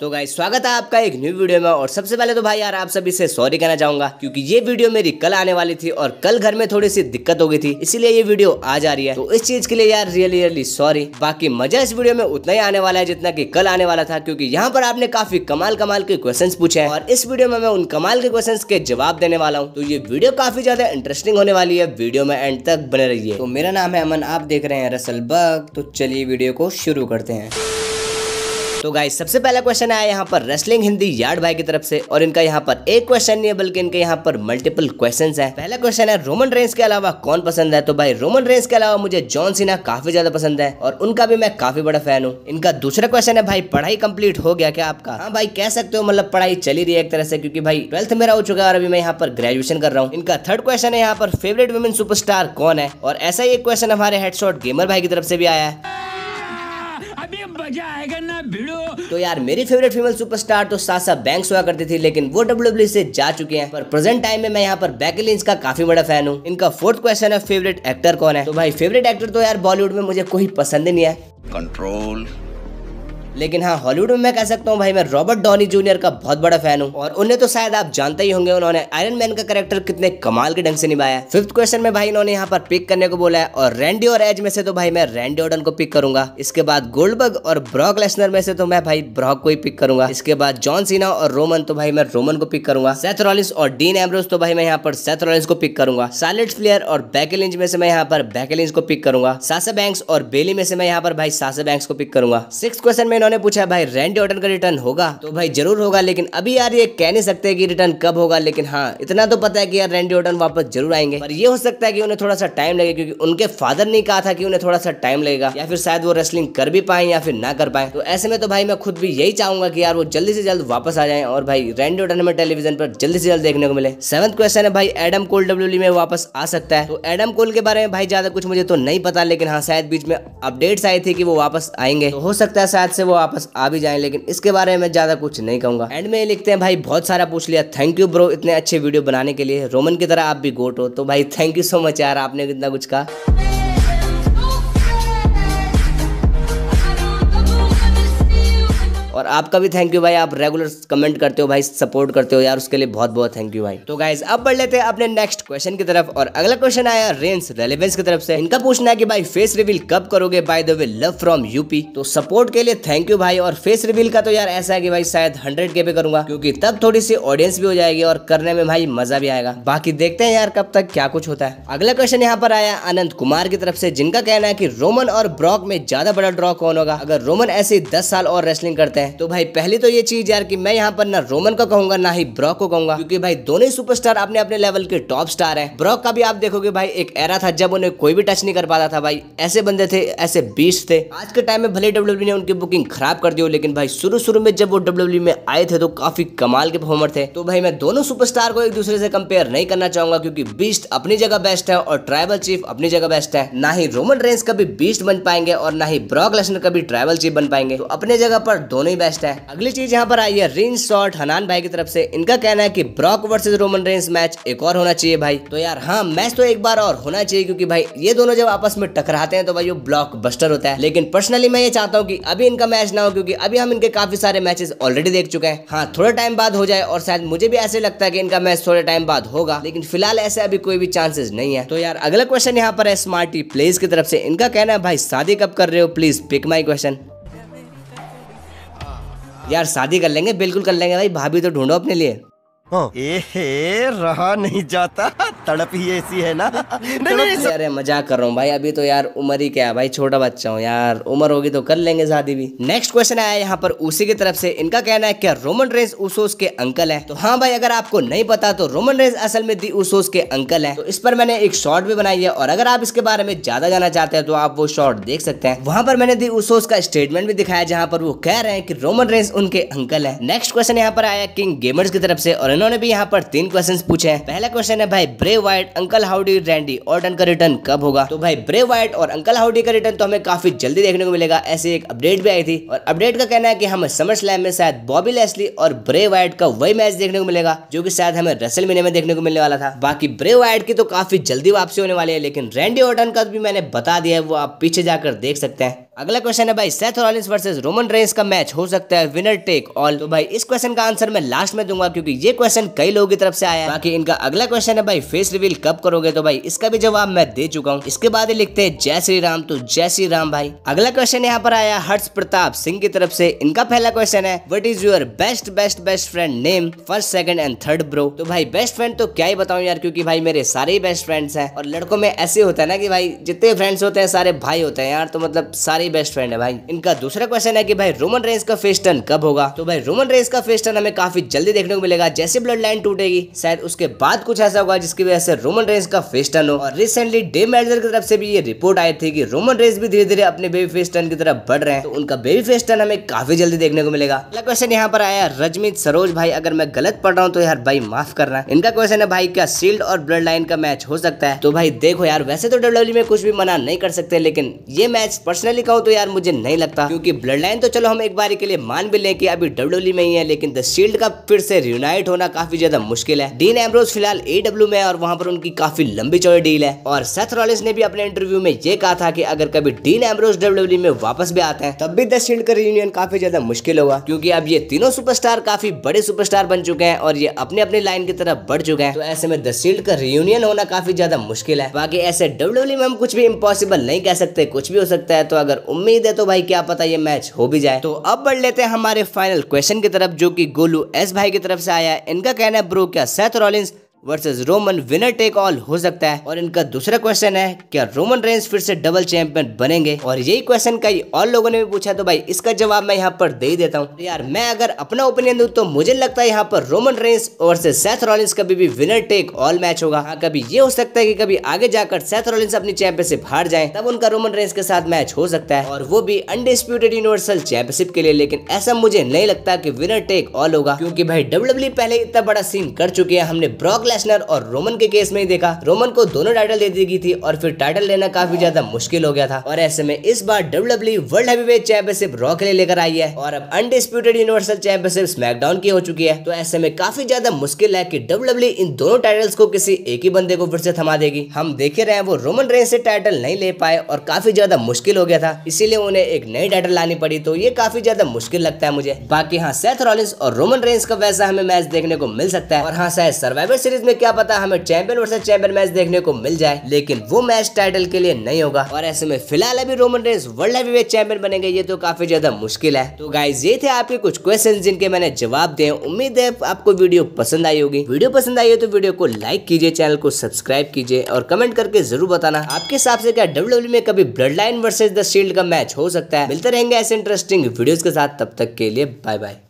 तो गाइस स्वागत है आपका एक न्यू वीडियो में और सबसे पहले तो भाई यार आप सभी से सॉरी कहना चाहूंगा क्योंकि ये वीडियो मेरी कल आने वाली थी और कल घर में थोड़ी सी दिक्कत हो गई थी इसीलिए ये वीडियो आ जा रही है तो इस चीज के लिए यार रियली रियली सॉरी बाकी मजा इस वीडियो में उतना ही आने वाला है जितना की कल आने वाला था क्यूँकी यहाँ पर आपने काफी कमाल कमाल के क्वेश्चन पूछे हैं और इस वीडियो में मैं उन कमाल के क्वेश्चन के जवाब देने वाला हूँ तो ये वीडियो काफी ज्यादा इंटरेस्टिंग होने वाली है वीडियो में एंड तक बने है तो मेरा नाम है अमन आप देख रहे हैं रसल बग तो चलिए वीडियो को शुरू करते हैं तो गाइस सबसे पहला क्वेश्चन आया यहाँ पर रेसलिंग हिंदी यार्ड भाई की तरफ से और इनका यहाँ पर एक क्वेश्चन नहीं है बल्कि इनके यहाँ पर मल्टीपल क्वेश्चन है पहला क्वेश्चन है रोमन रेंस के अलावा कौन पसंद है तो भाई रोमन रेंस के अलावा मुझे जॉन सिन्हा काफी ज्यादा पसंद है और उनका भी मैं काफी बड़ा फैन हूँ इनका दूसरा क्वेश्चन है भाई पढ़ाई कम्प्लीट हो गया क्या आपका हाँ भाई कह सकते हो मतलब पढ़ाई चली रही है एक तरह से क्योंकि भाई ट्वेल्थ मेरा हो चुका है और अभी मैं यहाँ पर ग्रेजुएशन कर रहा हूँ इनका थर्ड क्वेश्चन है यहाँ पर फेवरेट वुमेन सुपरस्टार कौन है और ऐसा ही एक क्वेश्चन हमारे हेडशॉट गेमर भाई की तरफ से भी आया है तो यार मेरी फेवरेट फीमेल सुपरस्टार तो सासा बैंक्स हुआ करती थी लेकिन वो डब्ल्यू e से जा चुके हैं पर प्रेजेंट टाइम में मैं यहाँ पर बैकलिंस का काफी बड़ा फैन हूँ इनका फोर्थ क्वेश्चन है फेवरेट एक्टर कौन है तो भाई फेवरेट एक्टर तो यार बॉलीवुड में मुझे कोई पसंद ही नहीं है कंट्रोल लेकिन हाँ हॉलीवुड में मैं कह सकता हूँ भाई मैं रॉबर्ट डॉनी जूनियर का बहुत बड़ा फैन हूँ और उन्हें तो शायद आप जानते ही होंगे उन्होंने आयरन मैन का करेक्टर कितने कमाल के ढंग से निभाया है फिफ्थ क्वेश्चन में भाई इन्होंने यहाँ पर पिक करने को बोला है और रेंडी और एज में से तो भाई मैं रेंडी ऑर्डन को पिक करूंगा इसके बाद गोल्डबर्ग और ब्रॉक लेसनर में से तो मैं भाई ब्रॉक को ही पिक करूंगा इसके बाद जॉन सीना और रोमन तो भाई मैं रोमन को पिक करूंगा सेथ रॉलिस और डीन एम्ब्रोस तो भाई मैं यहाँ पर सेथ रॉलिस को पिक करूंगा सैलेट फ्लेयर और बैकेलिंज में से मैं यहाँ पर बैकेलिंज को पिक करूंगा सासा बैंक्स और बेली में से मैं यहाँ पर भाई सासा बैंक्स को पिक करूंगा सिक्स क्वेश्चन में इन्होंने पूछा भाई रेंट ऑर्डर का रिटर्न होगा तो भाई जरूर होगा लेकिन अभी यार ये कह नहीं सकते कि रिटर्न कब होगा लेकिन हाँ इतना तो पता है कि यार रेंट ऑर्डर वापस जरूर आएंगे पर ये हो सकता है कि उन्हें थोड़ा सा टाइम लगे क्योंकि उनके फादर ने कहा था कि उन्हें थोड़ा सा टाइम लगेगा या फिर शायद वो रेस्लिंग कर भी पाए या फिर ना कर पाए तो ऐसे में तो भाई मैं खुद भी यही चाहूंगा कि यार वो जल्दी से जल्द वापस आ जाए और भाई रेंट ऑर्डर में टेलीविजन पर जल्दी से जल्द देखने को मिले सेवंथ क्वेश्चन है भाई एडम कोल डब्ल्यू में वापस आ सकता है तो एडम कोल के बारे में भाई ज्यादा कुछ मुझे तो नहीं पता लेकिन हाँ शायद बीच में अपडेट्स आई थी कि वो वापस आएंगे तो हो सकता है शायद से वो वापस आ भी जाए लेकिन इसके बारे में ज़्यादा कुछ नहीं कहूंगा एंड में लिखते हैं भाई बहुत सारा पूछ लिया थैंक यू ब्रो इतने अच्छे वीडियो बनाने के लिए रोमन की तरह आप भी गोट हो तो भाई थैंक यू सो मच यार आपने कितना कुछ कहा और आपका भी थैंक यू भाई आप रेगुलर कमेंट करते हो भाई सपोर्ट करते हो यार उसके लिए बहुत बहुत थैंक यू भाई तो गाइज अब बढ़ लेते हैं अपने नेक्स्ट क्वेश्चन की तरफ और अगला क्वेश्चन आया रेंस रेलिवेंस की तरफ से इनका पूछना है कि भाई फेस रिविल कब करोगे by the way love from UP तो सपोर्ट के लिए थैंक यू भाई और फेस रिविल का तो यार ऐसा है कि भाई शायद हंड्रेड के पे करूंगा क्योंकि तब थोड़ी सी ऑडियंस भी हो जाएगी और करने में भाई मजा भी आएगा बाकी देखते हैं यार कब तक क्या कुछ होता है अगला क्वेश्चन यहाँ पर आया अनंत कुमार की तरफ से जिनका कहना है की रोमन और ब्रॉक में ज्यादा बड़ा ड्रॉ कौन होगा अगर रोमन ऐसे दस साल और रेसलिंग करते हैं है तो भाई पहले तो ये चीज यार कि मैं यहाँ पर ना रोमन को कहूंगा ना ही ब्रॉक को कहूंगा क्योंकि भाई दोनों ही सुपरस्टार अपने अपने लेवल के टॉप स्टार है ब्रॉक का भी आप देखोगे भाई एक एरा था जब उन्हें कोई भी टच नहीं कर पाता था भाई ऐसे बंदे थे ऐसे बीस थे आज के टाइम में भले डब्ल्यू ने उनकी बुकिंग खराब कर दी हो लेकिन भाई शुरू शुरू में जब वो डब्ल्यू में आए थे तो काफी कमाल के परफॉर्मर थे तो भाई मैं दोनों सुपरस्टार को एक दूसरे से कंपेयर नहीं करना चाहूंगा क्योंकि बीस्ट अपनी जगह बेस्ट है और ट्राइबल चीफ अपनी जगह बेस्ट है ना ही रोमन रेंस कभी बीस्ट बन पाएंगे और ना ही ब्रॉक लेसन कभी ट्राइबल चीफ बन पाएंगे तो अपने जगह पर दोनों वही बेस्ट है अगली चीज यहाँ पर आई है रेंज शॉर्ट हनान भाई की तरफ से इनका कहना है कि Brock versus Roman Reigns match एक और होना चाहिए भाई तो यार हाँ मैच तो एक बार और होना चाहिए क्योंकि भाई ये दोनों जब आपस में टकराते हैं तो भाई वो ब्लॉक बस्टर होता है लेकिन पर्सनली मैं ये चाहता हूँ की अभी इनका मैच ना हो क्योंकि अभी हम इनके काफी सारे मैचेस ऑलरेडी देख चुके हैं हाँ थोड़ा टाइम बाद हो जाए और शायद मुझे भी ऐसे लगता है कि इनका मैच थोड़े टाइम बाद होगा लेकिन फिलहाल ऐसे अभी कोई भी चांसेस नहीं है तो यार अगला क्वेश्चन यहाँ पर है स्मार्टी प्लेस की तरफ से इनका कहना है भाई शादी कब कर रहे हो प्लीज पिक माई क्वेश्चन यार शादी कर लेंगे बिल्कुल कर लेंगे भाई भाभी तो ढूंढो अपने लिए हाँ। ए रहा नहीं जाता तड़प ही ऐसी है ना नहीं नहीं सर... अरे मजाक कर रहा हूँ भाई अभी तो यार उम्र ही क्या है भाई छोटा बच्चा हूँ यार उम्र होगी तो कर लेंगे शादी भी नेक्स्ट क्वेश्चन आया यहाँ पर उसी की तरफ से इनका कहना है क्या रोमन रेंस उसोस के अंकल है तो हाँ भाई अगर आपको नहीं पता तो रोमन रेंस असल में दी उसोस के अंकल है तो इस पर मैंने एक शॉर्ट भी बनाई है और अगर आप इसके बारे में ज्यादा जाना चाहते हैं तो आप वो शॉर्ट देख सकते हैं वहाँ पर मैंने दी उसोस का स्टेटमेंट भी दिखाया जहाँ पर वो कह रहे हैं की रोमन रेंस उनके अंकल है नेक्स्ट क्वेश्चन यहाँ पर आया किंग गेमर्स की तरफ से और इन्होंने भी यहाँ पर तीन क्वेश्चन पूछे हैं पहला क्वेश्चन है भाई Bray Wyatt Uncle Howdy Randy Orton का रिटर्न कब होगा तो भाई ब्रे वाइट और अंकल हाउडी का रिटर्न तो हमें काफी जल्दी देखने को मिलेगा ऐसे एक अपडेट भी आई थी और अपडेट का कहना है की हमें समर स्लैम में शायद बॉबी लेस्ली और ब्रे वाइट का वही मैच देखने को मिलेगा जो की शायद हमें रसल महीने में देखने को मिलने वाला था बाकी ब्रे वाइट की तो काफी जल्दी वापसी होने वाली है लेकिन रैंडी ऑर्डन का भी मैंने बता दिया है वो आप पीछे जाकर देख सकते हैं अगला क्वेश्चन है भाई Seth Rollins versus Roman Reigns का मैच हो सकता है विनर टेक ऑल तो भाई इस क्वेश्चन का आंसर मैं लास्ट में दूंगा क्योंकि ये क्वेश्चन कई लोगों की तरफ से आया बाकी इनका अगला क्वेश्चन है भाई फेस रिवील कब करोगे तो भाई इसका भी जवाब मैं दे चुका हूँ इसके बाद ही लिखते हैं जय श्री राम तो जय श्री राम भाई अगला क्वेश्चन यहाँ पर आया हर्ष प्रताप सिंह की तरफ से इनका पहला क्वेश्चन है what is your best best best friend name first second and third bro तो भाई बेस्ट फ्रेंड तो क्या ही बताऊँ यार क्योंकि भाई मेरे सारे ही बेस्ट फ्रेंड्स है और लड़कों में ऐसे होता है ना कि भाई जितने फ्रेंड्स होते हैं सारे भाई होते हैं यार तो मतलब सारे हमारी बेस्ट फ्रेंड है भाई इनका दूसरा क्वेश्चन है कि भाई रोमन रेंस का फेस टर्न कब होगा तो भाई रोमन रेंस का फेस टर्न हमें काफी जल्दी देखने को मिलेगा जैसे ब्लड लाइन टूटेगी शायद उसके बाद कुछ ऐसा होगा जिसकी वजह से रोमन रेंस का फेस टर्न हो और रिसेंटली डे मैनेजर की तरफ से भी ये रिपोर्ट आई थी कि रोमन रेंस भी धीरे धीरे अपने बेबी फेस टर्न की तरफ बढ़ रहे हैं तो उनका बेबी फेस टर्न हमें काफी जल्दी देखने को मिलेगा अगला क्वेश्चन यहाँ पर आया रजमित सरोज भाई अगर मैं गलत पढ़ रहा हूँ तो यार भाई माफ करना इनका क्वेश्चन है भाई क्या शील्ड और ब्लड लाइन का मैच हो सकता है तो भाई देखो यार वैसे तो डब्ल्यू e में कुछ भी मना नहीं कर सकते लेकिन ये मैच पर्सनली कहो तो यार मुझे नहीं लगता क्योंकि ब्लड लाइन तो चलो हम एक बार के लिए मान भी लें कि अभी डब्ल्यू e में ही है लेकिन द शील्ड का फिर से रियूनाइट होना काफी ज्यादा मुश्किल है डीन एम्ब्रोज फिलहाल ए में और वहां पर उनकी काफी लंबी चौड़ी डील है और सेथ रॉलिस ने भी अपने इंटरव्यू में ये कहा था कि अगर कभी डीन एम्ब्रोज डब्ल्यू में वापस भी आते हैं तब भी द शील्ड का रियूनियन काफी ज्यादा मुश्किल होगा क्योंकि अब ये तीनों सुपरस्टार काफी बड़े सुपरस्टार बन चुके हैं और ये अपने अपने लाइन की तरफ बढ़ चुके हैं तो ऐसे में द शील्ड का रियूनियन होना काफी ज्यादा मुश्किल है बाकी ऐसे डब्ल्यू e में हम कुछ भी इम्पॉसिबल नहीं कह सकते कुछ भी हो सकता है तो अगर उम्मीद है तो भाई क्या पता ये मैच हो भी जाए तो अब बढ़ लेते हैं हमारे फाइनल क्वेश्चन की तरफ जो कि गोलू एस भाई की तरफ से आया इनका कहना है ब्रो क्या Seth Rollins versus Roman winner take all हो सकता है और इनका दूसरा क्वेश्चन है क्या रोमन रेंज फिर से डबल चैंपियन बनेंगे और यही क्वेश्चन कई और लोगों ने भी पूछा तो भाई इसका जवाब मैं यहाँ पर दे ही देता हूँ तो यार मैं अगर अपना ओपिनियन दू तो मुझे लगता है यहाँ पर Roman Reigns versus Seth Rollins कभी भी विनर टेक ऑल मैच होगा हाँ कभी ये हो सकता है की कभी आगे जाकर सेथ रॉलिंस अपनी चैंपियनशिप हार जाए तब उनका रोमन रेंस के साथ मैच हो सकता है और वो भी अनडिस्प्यूटेड यूनिवर्सल चैंपियनशिप के लिए लेकिन ऐसा मुझे नहीं लगता की विनर टेक ऑल होगा क्यूँकी भाई डब्ल्यू e पहले इतना बड़ा सीन कर चुके हैं हमने ब्रॉक लेसनर और रोमन के केस में ही देखा रोमन को दोनों टाइटल दे दी गई थी और फिर टाइटल लेना काफी ज्यादा मुश्किल हो गया था और ऐसे में इस बार W world heavyweight championship Raw के लिए लेकर आई है और अब अनडिस्प्यूटेड यूनिवर्सल चैंपियनशिप स्मैकडाउन की हो चुकी है तो ऐसे में काफी ज्यादा मुश्किल है की डब्ल्यू e इन दोनों टाइटल्स को किसी एक ही बंदे को फिर से थमा देगी हम देखे रहे हैं वो रोमन रेन से टाइटल नहीं ले पाए और काफी ज्यादा मुश्किल हो गया था इसीलिए उन्हें एक नई टाइटल लानी पड़ी तो ये काफी ज्यादा मुश्किल लगता है मुझे बाकी हाँ सेथ रॉलिस और रोमन रेंस का वैसा हमें मैच देखने को मिल सकता है और हाँ शायद सर्वाइवर सीरीज में क्या पता हमें चैंपियन वर्सेज चैंपियन मैच देखने को मिल जाए लेकिन वो मैच टाइटल के लिए नहीं होगा और ऐसे में फिलहाल अभी Roman Reigns world heavyweight champion बनेंगे ये तो काफी ज्यादा मुश्किल है तो गाइज ये थे आपके कुछ क्वेश्चन जिनके मैंने जवाब दिए उम्मीद है आपको वीडियो पसंद आई होगी वीडियो पसंद आई हो तो वीडियो को लाइक कीजिए चैनल को सब्सक्राइब कीजिए और कमेंट करके जरूर बताना आपके हिसाब से क्या डब्ल्यू e में कभी bloodline versus the Shield का मैच हो सकता है मिलते रहेंगे ऐसे इंटरेस्टिंग वीडियोस के साथ तब तक के लिए बाय बाय